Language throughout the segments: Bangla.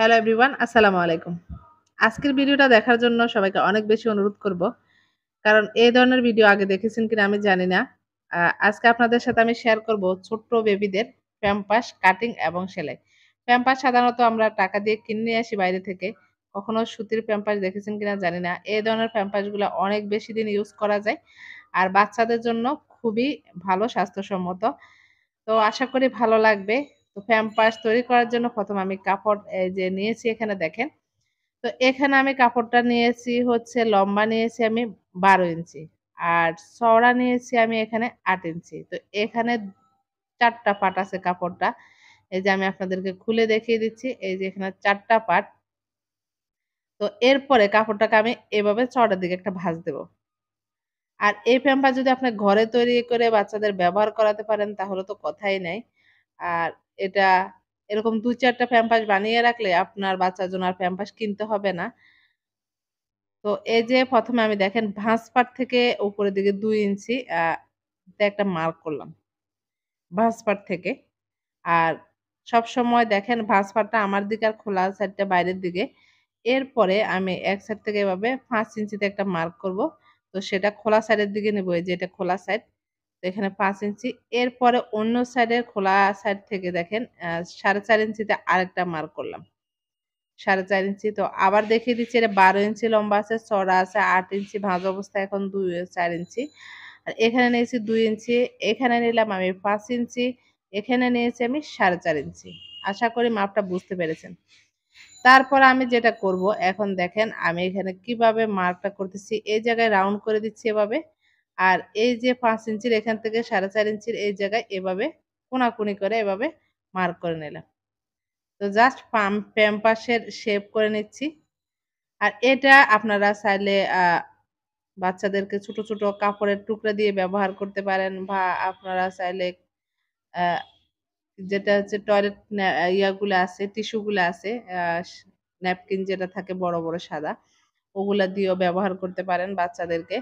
হ্যালো এভরিওয়ান আসসালামু আলাইকুম আজকের ভিডিওটা দেখার জন্য সবাইকে অনেক বেশি অনুরোধ করব কারণ এই ধরনের ভিডিও আগে দেখেছেন কিনা আমি জানি না আজকে আপনাদের সাথে আমি শেয়ার করব ছোট্ট বেবিদের প্যাম্পাস কাটিং এবং সেলাই প্যাম্পাস সাধারণত আমরা টাকা দিয়ে কিনে আসি বাইরে থেকে কখনো সুতির প্যাম্পাস দেখেছেন কিনা জানি না এই ধরনের প্যাম্পাসগুলো অনেক বেশি দিন ইউজ করা যায় আর বাচ্চাদের জন্য খুবই ভালো স্বাস্থ্যসম্মত তো আশা করি ভালো লাগবে তো তৈরি করার জন্য প্রথম আমি কাপড় এই যে নিয়েছি এখানে দেখেন তো এখানে আমি কাপড়টা নিয়েছি হচ্ছে লম্বা নিয়েছি আমি বারো ইঞ্চি আর চওড়া নিয়েছি আমি এখানে আট ইঞ্চি তো এখানে চারটা পাট আছে কাপড়টা এই যে আমি আপনাদেরকে খুলে দেখিয়ে দিচ্ছি এই যে এখানে চারটা পাট তো এরপরে কাপড়টাকে আমি এভাবে চড়ার দিকে একটা ভাজ দেব আর এই প্যাম্পার যদি আপনি ঘরে তৈরি করে বাচ্চাদের ব্যবহার করাতে পারেন তাহলে তো কথাই নেই আর এটা এরকম দু চারটা প্যাম্পাস বানিয়ে রাখলে আপনার বাচ্চার জন্য আর প্যাম্পাস কিনতে হবে না তো এই যে প্রথমে আমি দেখেন ভাঁজ পাট থেকে উপরের দিকে দুই ইঞ্চি একটা মার্ক করলাম ভাঁজ পাট থেকে আর সব সময় দেখেন ভাঁজ পাটটা আমার দিকে আর খোলা সাইডটা বাইরের দিকে এরপরে আমি এক সাইড থেকে এভাবে পাঁচ ইঞ্চিতে একটা মার্ক করব তো সেটা খোলা সাইডের দিকে নেবো এই যে এটা খোলা সাইড এখানে পাঁচ ইঞ্চি এরপরে অন্য সাইডের খোলা সাইড থেকে দেখেন সাড়ে চার ইঞ্চিতে আরেকটা মার্ক করলাম সাড়ে চার ইঞ্চি তো আবার দেখিয়ে দিচ্ছি এটা বারো ইঞ্চি লম্বা আছে চড়া আছে আট ইঞ্চি ভাঁজ অবস্থা এখন দুই চার ইঞ্চি আর এখানে নিয়েছি দুই ইঞ্চি এখানে নিলাম আমি পাঁচ ইঞ্চি এখানে নিয়েছি আমি সাড়ে চার ইঞ্চি আশা করি মাপটা বুঝতে পেরেছেন তারপর আমি যেটা করব এখন দেখেন আমি এখানে কিভাবে মার্কটা করতেছি এই জায়গায় রাউন্ড করে দিচ্ছি এভাবে আর এই যে পাঁচ ইঞ্চির এখান থেকে সাড়ে চার ইঞ্চির এই জায়গায় এভাবে কোনাকুনি করে এভাবে মার্ক করে নিলাম তো জাস্ট পাম প্যাম্পাসের শেপ করে নিচ্ছি আর এটা আপনারা চাইলে বাচ্চাদেরকে ছোট ছোট কাপড়ের টুকরা দিয়ে ব্যবহার করতে পারেন বা আপনারা চাইলে যেটা হচ্ছে টয়লেট ইয়াগুলো আছে টিস্যুগুলো আছে ন্যাপকিন যেটা থাকে বড় বড় সাদা ওগুলা দিয়েও ব্যবহার করতে পারেন বাচ্চাদেরকে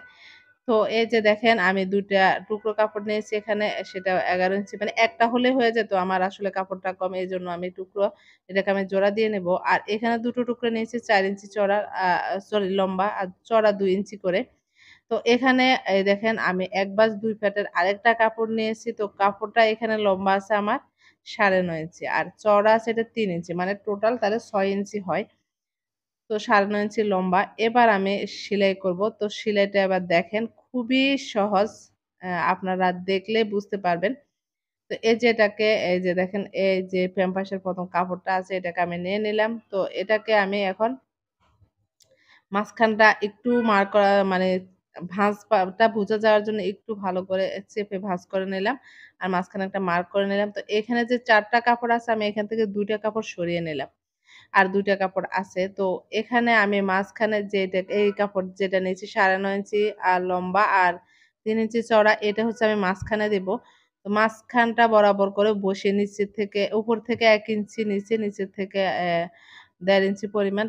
তো এই যে দেখেন আমি দুইটা টুকরো কাপড় নিয়েছি এখানে সেটা এগারো ইঞ্চি মানে একটা হলে হয়ে যেত আমার আসলে কাপড়টা কম এই জন্য আমি টুকরো এটাকে আমি জোড়া দিয়ে নেব আর এখানে দুটো টুকরো নিয়েছি চার ইঞ্চি চড়া সরি লম্বা আর চড়া দুই ইঞ্চি করে তো এখানে এই দেখেন আমি এক বাস দুই প্যাটের আরেকটা কাপড় নিয়েছি তো কাপড়টা এখানে লম্বা আছে আমার সাড়ে নয় ইঞ্চি আর চড়া আছে এটা তিন ইঞ্চি মানে টোটাল তাহলে ছয় ইঞ্চি হয় তো সাড়ে নয় ইঞ্চি লম্বা এবার আমি সেলাই করব তো সেলাইটা এবার দেখেন খুবই সহজ আপনারা দেখলে বুঝতে পারবেন তো এই যে এটাকে এই যে দেখেন এই যে প্যাম্পাসের প্রথম কাপড়টা আছে এটাকে আমি নিয়ে নিলাম তো এটাকে আমি এখন মাঝখানটা একটু মার করা মানে ভাঁজটা বোঝা যাওয়ার জন্য একটু ভালো করে চেপে ভাঁজ করে নিলাম আর মাঝখানে একটা মার্ক করে নিলাম তো এখানে যে চারটা কাপড় আছে আমি এখান থেকে দুইটা কাপড় সরিয়ে নিলাম আর দুইটা কাপড় আছে তো এখানে আমি মাঝখানে যেটা এই কাপড় যেটা নিয়েছি সাড়ে নয় ইঞ্চি আর লম্বা আর তিন ইঞ্চি চড়া এটা হচ্ছে আমি মাঝখানে দেব তো মাঝখানটা বরাবর করে বসে নিচের থেকে উপর থেকে এক ইঞ্চি নিচে নিচের থেকে দেড় ইঞ্চি পরিমাণ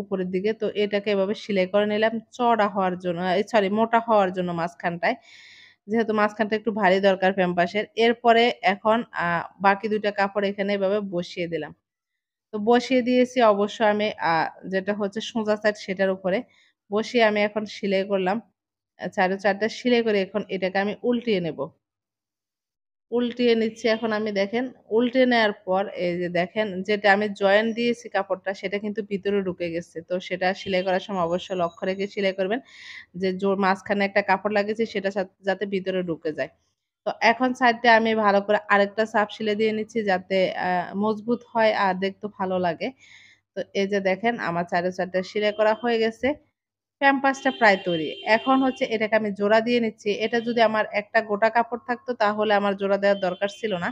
উপরের দিকে তো এটাকে এভাবে সেলাই করে নিলাম চড়া হওয়ার জন্য সরি মোটা হওয়ার জন্য মাঝখানটায় যেহেতু মাঝখানটা একটু ভারী দরকার প্যাম্পাসের এরপরে এখন বাকি দুইটা কাপড় এখানে এভাবে বসিয়ে দিলাম তো বসিয়ে দিয়েছি অবশ্য আমি যেটা হচ্ছে সোজা সাইড সেটার উপরে বসিয়ে আমি এখন সেলাই করলাম চারো চারটা সেলাই করে এখন এটাকে আমি উল্টিয়ে নেব উল্টিয়ে নিচ্ছি এখন আমি দেখেন উল্টে নেওয়ার পর এই যে দেখেন যেটা আমি জয়েন দিয়েছি কাপড়টা সেটা কিন্তু ভিতরে ঢুকে গেছে তো সেটা সেলাই করার সময় অবশ্যই লক্ষ্য রেখে সেলাই করবেন যে জোর মাঝখানে একটা কাপড় লাগিয়েছে সেটা যাতে ভিতরে ঢুকে যায় তো এখন সাইডটা আমি ভালো করে আরেকটা সাপ সিলে দিয়ে নিচ্ছি যাতে মজবুত হয় আর দেখতে ভালো লাগে তো এই যে দেখেন আমার চারে চারটা সিলে করা হয়ে গেছে প্যাম্পাসটা প্রায় তৈরি এখন হচ্ছে এটাকে আমি জোড়া দিয়ে নিচ্ছি এটা যদি আমার একটা গোটা কাপড় থাকতো তাহলে আমার জোড়া দেওয়ার দরকার ছিল না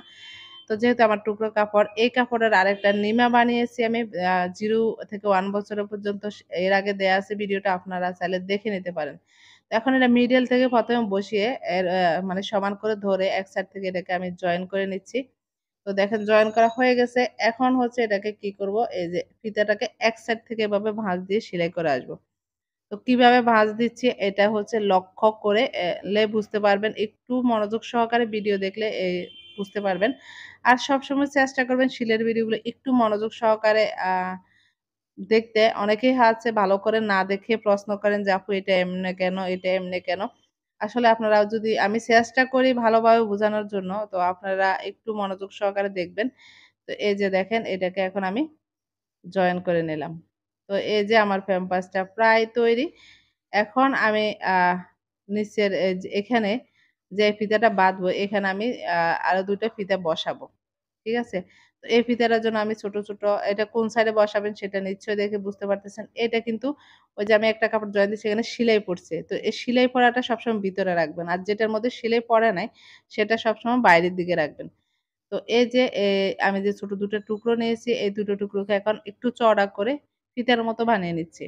তো যেহেতু আমার টুকরো কাপড় এই কাপড়ের আরেকটা নিমা বানিয়েছি আমি জিরো থেকে ওয়ান বছরের পর্যন্ত এর আগে দেয়া আছে ভিডিওটা আপনারা চাইলে দেখে নিতে পারেন এখন এটা মিডিয়াল থেকে প্রথমে বসিয়ে এর মানে সমান করে ধরে এক সাইড থেকে এটাকে আমি জয়েন করে নিচ্ছি তো দেখেন জয়েন করা হয়ে গেছে এখন হচ্ছে এটাকে কি করব এই যে ফিতাটাকে এক সাইড থেকে এভাবে ভাঁজ দিয়ে সেলাই করে আসব তো কিভাবে ভাঁজ দিচ্ছি এটা হচ্ছে লক্ষ্য করে লে বুঝতে পারবেন একটু মনোযোগ সহকারে ভিডিও দেখলে এই বুঝতে পারবেন আর সবসময় চেষ্টা করবেন শিলের ভিডিওগুলো একটু মনোযোগ সহকারে আহ দেখতে অনেকেই আছে ভালো করে না দেখে প্রশ্ন করেন যে আপু এটা এমনি কেন এটা এমনি কেন আসলে আপনারা যদি আমি চেষ্টা করি ভালোভাবে বোঝানোর জন্য তো আপনারা একটু মনোযোগ সহকারে দেখবেন তো এই যে দেখেন এটাকে এখন আমি জয়েন করে নিলাম তো এই যে আমার প্যাম্পাসটা প্রায় তৈরি এখন আমি নিচের এখানে যে ফিতাটা বাঁধবো এখানে আমি আরো দুটো ফিতা বসাবো ঠিক আছে এই ফিতাটার জন্য আমি ছোট ছোট এটা কোন সাইডে বসাবেন সেটা নিশ্চয়ই দেখে বুঝতে পারতেছেন এটা কিন্তু ওই যে আমি একটা কাপড় জয়েন দিই সেখানে সেলাই পড়ছে তো এই সেলাই পড়াটা সবসময় ভিতরে রাখবেন আর যেটার মধ্যে সেলাই পড়া নাই সেটা সবসময় বাইরের দিকে রাখবেন তো এই যে আমি যে ছোট দুটো টুকরো নিয়েছি এই দুটো টুকরোকে এখন একটু চড়া করে ফিতার মতো বানিয়ে নিচ্ছি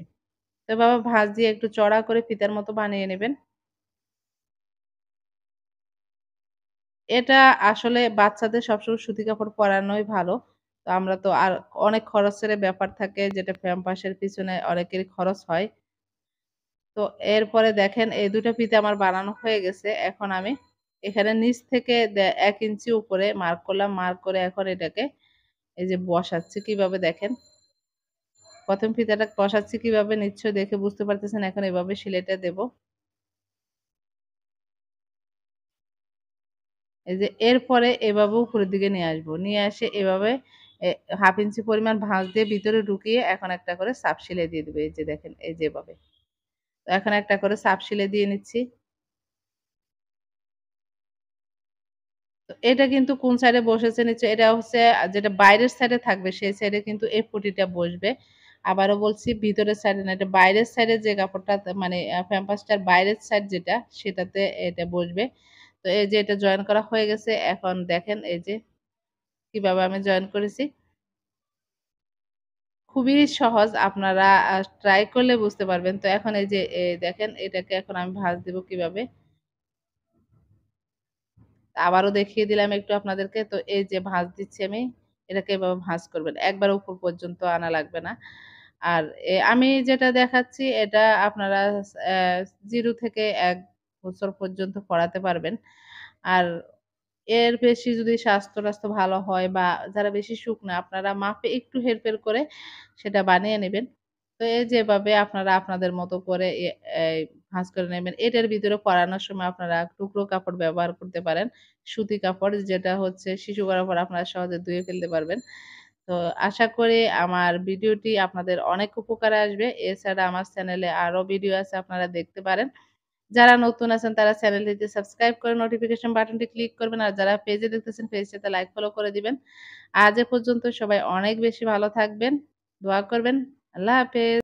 তো বাবা ভাঁজ দিয়ে একটু চড়া করে ফিতার মতো বানিয়ে নেবেন এটা আসলে বাচ্চাদের সবসময় সুতি কাপড় পরানোই ভালো তো আমরা তো আর অনেক খরচের ব্যাপার থাকে যেটা ফ্যাম্পাসের পিছনে অনেকের খরচ হয় তো এরপরে দেখেন এই দুটো ফিতে আমার বানানো হয়ে গেছে এখন আমি এখানে নিচ থেকে এক ইঞ্চি উপরে মার্ক করলাম মার্ক করে এখন এটাকে এই যে বসাচ্ছি কিভাবে দেখেন প্রথম ফিতাটা বসাচ্ছি কিভাবে নিচ্ছ দেখে বুঝতে পারতেছেন এখন এভাবে সিলেটা দেবো এই যে এরপরে এভাবে উপরের দিকে নিয়ে আসবো নিয়ে আসে এভাবে হাফ ইঞ্চি পরিমাণ ভাঁজ দিয়ে ভিতরে ঢুকিয়ে এখন একটা করে সাপ সিলে দিয়ে দেবে এই যে দেখেন এই যেভাবে তো এখন একটা করে সাপ সিলে দিয়ে নিচ্ছি এটা কিন্তু কোন সাইডে বসেছে নিচ্ছে এটা হচ্ছে যেটা বাইরের সাইডে থাকবে সেই সাইডে কিন্তু এই পুটিটা বসবে আবারও বলছি ভিতরের সাইডে না এটা বাইরের সাইডে যে কাপড়টা মানে প্যাম্পাসটার বাইরের সাইড যেটা সেটাতে এটা বসবে তো এই যে এটা জয়েন করা হয়ে গেছে এখন দেখেন এই যে কিভাবে আমি জয়েন করেছি খুবই সহজ আপনারা ট্রাই করলে বুঝতে পারবেন তো এখন এই যে দেখেন এটাকে এখন আমি ভাজ দেব কিভাবে আবারও দেখিয়ে দিলাম একটু আপনাদেরকে তো এই যে ভাঁজ দিচ্ছি আমি এটাকে এভাবে ভাঁজ করবেন একবার উপর পর্যন্ত আনা লাগবে না আর আমি যেটা দেখাচ্ছি এটা আপনারা জিরো থেকে এক বছর পর্যন্ত পড়াতে পারবেন আর এর বেশি যদি স্বাস্থ্য টাস্থ্য ভালো হয় বা যারা বেশি সুখ না আপনারা মাপে একটু হেরফের করে সেটা বানিয়ে নেবেন তো এই যেভাবে আপনারা আপনাদের মতো করে ভাঁজ করে নেবেন এটার ভিতরে পড়ানোর সময় আপনারা টুকরো কাপড় ব্যবহার করতে পারেন সুতি কাপড় যেটা হচ্ছে শিশু করার পর আপনারা সহজে ধুয়ে ফেলতে পারবেন তো আশা করি আমার ভিডিওটি আপনাদের অনেক উপকারে আসবে এছাড়া আমার চ্যানেলে আরও ভিডিও আছে আপনারা দেখতে পারেন যারা নতুন আছেন তারা চ্যানেলটিতে সাবস্ক্রাইব করে নোটিফিকেশন বাটনটি ক্লিক করবেন আর যারা পেজে দেখতেছেন পেজটাতে লাইক ফলো করে দিবেন আজ এ পর্যন্ত সবাই অনেক বেশি ভালো থাকবেন দোয়া করবেন আল্লাহ হাফেজ